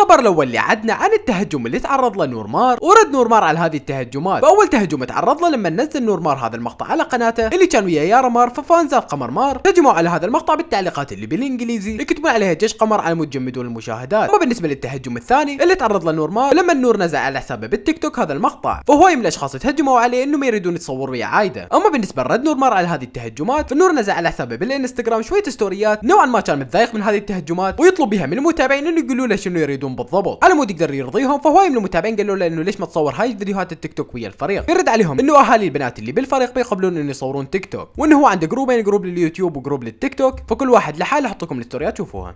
الخبر الاول اللي عدنا عن التهجم اللي تعرض له نورمار ورد نورمار على هذه التهجمات فاول تهجم تعرض له لما نزل نورمار هذا المقطع على قناته اللي كان ويا يارا مار ففانزات قمر مار تهجموا على هذا المقطع بالتعليقات اللي بالانجليزي يكتبون عليها جيش قمر على مود المشاهدات اما بالنسبه للتهجم الثاني اللي تعرض له نورمار لما النور نزل على حسابه بالتيك توك هذا المقطع فهو من الاشخاص تهجموا عليه انهم يريدون يتصوروا ويا عايده اما بالنسبه لرد نورمار على هذه التهجمات فالنور نزل على حسابه بالانستغرام شويه ستوريات نوعا ما كان متضايق من هذه التهجمات ويطلب بها من المتابعين انه يقولوا له شنو يريدون يعملون بالضبط على مود يقدر يرضيهم فهواي من المتابعين قالوا له انه ليش ما تصور هاي الفيديوهات التيك توك ويا الفريق يرد عليهم انه اهالي البنات اللي بالفريق بيقبلون انه يصورون تيك توك وانه هو عنده جروبين جروب لليوتيوب وجروب للتيك توك فكل واحد لحاله احط لكم الستوريات شوفوها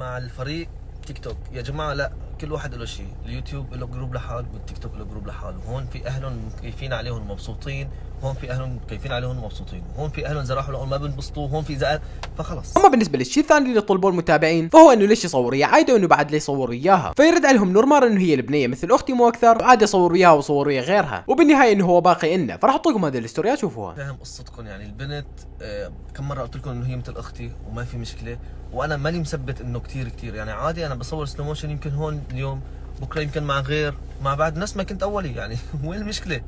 مع الفريق تيك توك يا جماعه لا كل واحد له شيء اليوتيوب له جروب لحاله والتيك توك له جروب لحاله هون في اهلهم مكيفين عليهم مبسوطين هون في اهلهم مكيفين عليهم مبسوطين هون في اهلهم زراحوا لهم ما بنبسطوا هون في زعل فخلص اما بالنسبه للشيء الثاني اللي طلبوه المتابعين فهو انه ليش يصور يا عايده انه بعد ليش يصور وياها فيرد عليهم نورمال انه هي البنيه مثل اختي مو اكثر عادي يصور وياها وصور ويا غيرها وبالنهايه انه هو باقي لنا فراح لكم هذه الستوريات شوفوها فاهم قصتكم يعني البنت آه، كم مره قلت لكم انه هي مثل اختي وما في مشكله وانا ماني مثبت انه كثير كثير يعني عادي انا بصور سلو موشن يمكن هون اليوم بكره يمكن مع غير مع بعد نفس ما كنت اولي يعني وين المشكله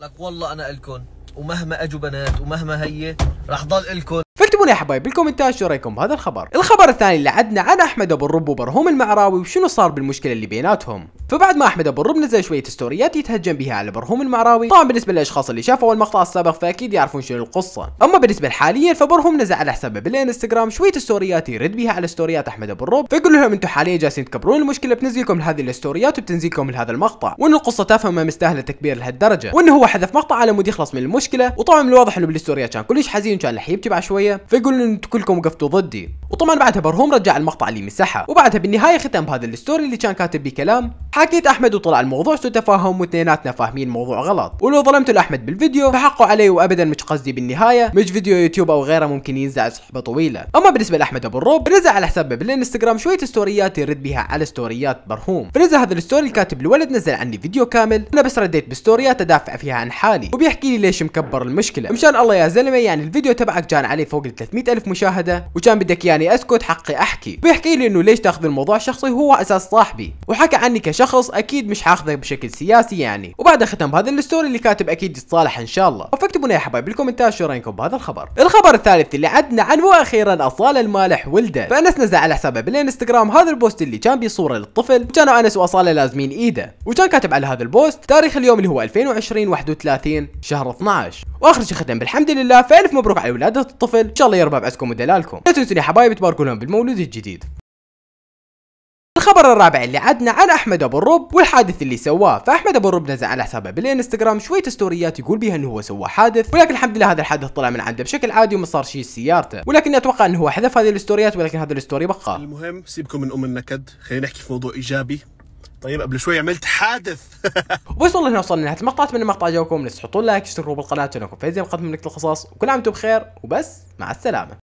لك والله انا الكم ومهما اجوا بنات ومهما هي رح ضل الكم يا حبايب بالكومنتات شو رايكم بهذا الخبر الخبر الثاني اللي عدنا عن احمد ابو الرب وبرهوم المعراوي وشنو صار بالمشكله اللي بيناتهم فبعد ما احمد ابو الرب نزل شويه ستوريات يتهجم بها على برهوم المعراوي طبعا بالنسبه للاشخاص اللي شافوا المقطع السابق فاكيد يعرفون شنو القصه اما بالنسبه حاليا فبرهوم نزل على حسابه بالانستغرام شويه ستوريات يرد بها على ستوريات احمد ابو الرب فيقول لهم انتم حاليا جالسين تكبرون المشكله بتنزلكم لهذه الستوريات وبتنزلكم لهذا المقطع وان القصه تافهه ما مستاهله تكبير لهالدرجه وانه هو حذف مقطع على مود يخلص من المشكله وطبعا من الواضح انه بالستوريات كان كلش حزين وكان رح يبكي بعد شويه فيقول ان كلكم وقفتوا ضدي وطبعا بعدها برهوم رجع المقطع اللي مسحه وبعدها بالنهايه ختم بهذا الستوري اللي كان كاتب بيه كلام حكيت احمد وطلع الموضوع سوء تفاهم واثنيناتنا فاهمين الموضوع غلط ولو ظلمت لاحمد بالفيديو فحقه علي وابدا مش قصدي بالنهايه مش فيديو يوتيوب او غيره ممكن ينزع سحبه طويله اما بالنسبه لاحمد ابو الروب نزل على حسابه بالانستغرام شويه ستوريات يرد بها على ستوريات برهوم فنزل هذا الستوري الكاتب الولد نزل عني فيديو كامل انا بس رديت بستوريات ادافع فيها عن حالي وبيحكي لي ليش مكبر المشكله مشان الله يا زلمه يعني الفيديو تبعك كان عليه فوق ال 300 الف مشاهده وكان بدك يعني خلاني يعني اسكت حقي احكي بيحكي لي انه ليش تاخذ الموضوع شخصي هو اساس صاحبي وحكى عني كشخص اكيد مش حاخذه بشكل سياسي يعني وبعد ختم بهذا الستوري اللي كاتب اكيد يتصالح ان شاء الله فاكتبوا لنا يا حبايب بالكومنتات شو رايكم بهذا الخبر الخبر الثالث اللي عدنا عن واخيرا اصاله المالح ولده فانس نزل على حسابه بالانستغرام هذا البوست اللي كان بيه صوره للطفل كانوا انس واصاله لازمين ايده وكان كاتب على هذا البوست تاريخ اليوم اللي هو 2020 31 شهر 12 واخر شيء ختم بالحمد لله فالف مبروك على ولاده الطفل ان شاء الله يربى بعزكم ودلالكم لا تنسوا يا حبايبي تباركوا لهم بالمولود الجديد الخبر الرابع اللي عدنا عن احمد ابو الرب والحادث اللي سواه فاحمد ابو الرب نزل على حسابه بالانستغرام شويه ستوريات يقول بها انه هو سوى حادث ولكن الحمد لله هذا الحادث طلع من عنده بشكل عادي وما صار شيء سيارته ولكن اتوقع انه هو حذف هذه الستوريات ولكن هذا الستوري بقى المهم سيبكم من ام النكد خلينا نحكي في موضوع ايجابي طيب قبل شوي عملت حادث وبس والله وصلنا لنهايه المقطع اتمنى المقطع عجبكم لا تنسوا تحطون لايك اشتركوا بالقناه تنكم فايزين مقدم من نقطه القصص وكل عام وانتم بخير وبس مع السلامه